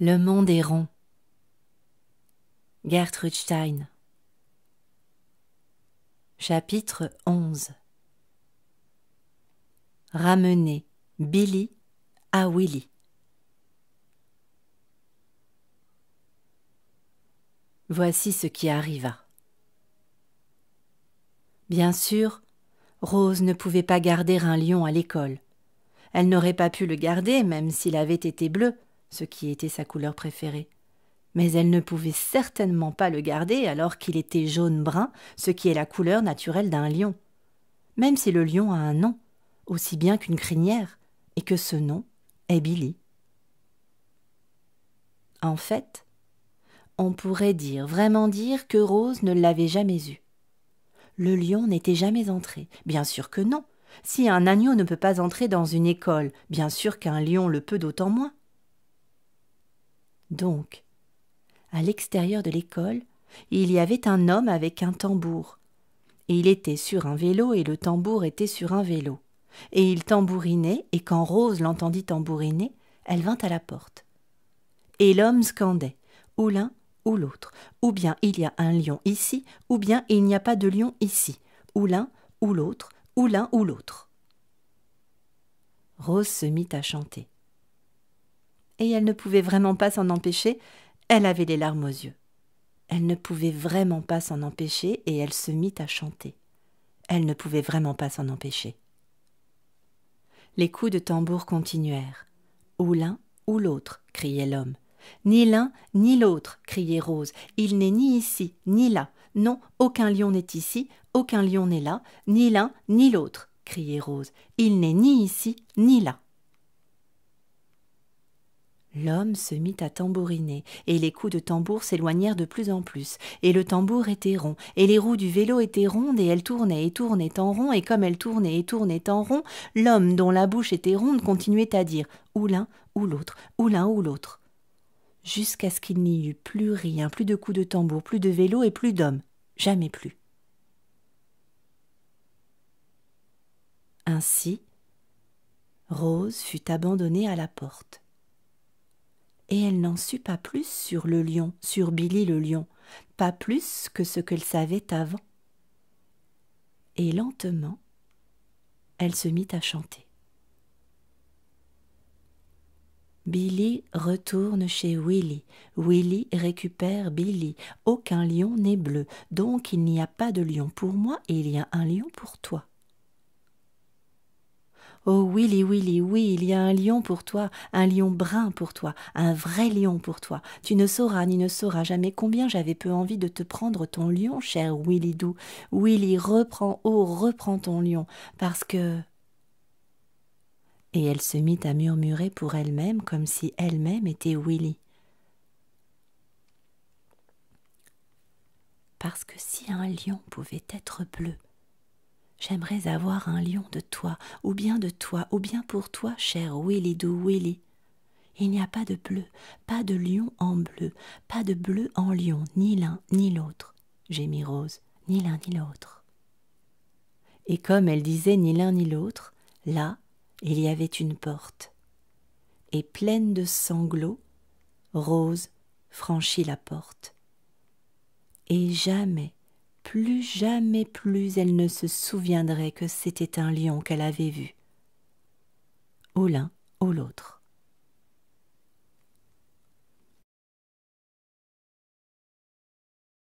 Le monde est rond. Gertrude Stein. Chapitre 11 Ramener Billy à Willy. Voici ce qui arriva. Bien sûr, Rose ne pouvait pas garder un lion à l'école. Elle n'aurait pas pu le garder, même s'il avait été bleu, ce qui était sa couleur préférée. Mais elle ne pouvait certainement pas le garder alors qu'il était jaune-brun, ce qui est la couleur naturelle d'un lion. Même si le lion a un nom, aussi bien qu'une crinière, et que ce nom est Billy. En fait, on pourrait dire, vraiment dire, que Rose ne l'avait jamais eu. Le lion n'était jamais entré, bien sûr que non. Si un agneau ne peut pas entrer dans une école, bien sûr qu'un lion le peut d'autant moins. Donc, à l'extérieur de l'école, il y avait un homme avec un tambour. Et il était sur un vélo et le tambour était sur un vélo. Et il tambourinait, et quand Rose l'entendit tambouriner, elle vint à la porte. Et l'homme scandait, ou l'un ou l'autre, ou bien il y a un lion ici, ou bien il n'y a pas de lion ici, ou l'un ou l'autre, ou l'un ou l'autre. Rose se mit à chanter et elle ne pouvait vraiment pas s'en empêcher, elle avait des larmes aux yeux. Elle ne pouvait vraiment pas s'en empêcher et elle se mit à chanter. Elle ne pouvait vraiment pas s'en empêcher. Les coups de tambour continuèrent. Ou l'un ou l'autre, criait l'homme. Ni l'un ni l'autre, criait Rose. Il n'est ni ici ni là. Non, aucun lion n'est ici, aucun lion n'est là, ni l'un ni l'autre, criait Rose. Il n'est ni ici ni là. L'homme se mit à tambouriner, et les coups de tambour s'éloignèrent de plus en plus, et le tambour était rond, et les roues du vélo étaient rondes, et elles tournaient et tournaient en rond, et comme elles tournaient et tournaient en rond, l'homme dont la bouche était ronde continuait à dire ou l'un ou l'autre, ou l'un ou l'autre, jusqu'à ce qu'il n'y eût plus rien, plus de coups de tambour, plus de vélo et plus d'homme, jamais plus. Ainsi, Rose fut abandonnée à la porte et elle n'en sut pas plus sur le lion, sur Billy le lion, pas plus que ce qu'elle savait avant. Et lentement, elle se mit à chanter. Billy retourne chez Willy. Willy récupère Billy. Aucun lion n'est bleu, donc il n'y a pas de lion pour moi et il y a un lion pour toi. Oh Willy, Willy, oui, il y a un lion pour toi, un lion brun pour toi, un vrai lion pour toi. Tu ne sauras ni ne sauras jamais combien j'avais peu envie de te prendre ton lion, cher Willy Doux. Willy, reprends, oh, reprends ton lion, parce que. Et elle se mit à murmurer pour elle-même comme si elle-même était Willy. Parce que si un lion pouvait être bleu, J'aimerais avoir un lion de toi, ou bien de toi, ou bien pour toi, cher Willy doux Willy. Il n'y a pas de bleu, pas de lion en bleu, pas de bleu en lion, ni l'un ni l'autre, gémit Rose, ni l'un ni l'autre. Et comme elle disait ni l'un ni l'autre, là, il y avait une porte. Et pleine de sanglots, Rose franchit la porte. Et jamais plus jamais plus elle ne se souviendrait que c'était un lion qu'elle avait vu, au l'un au l'autre.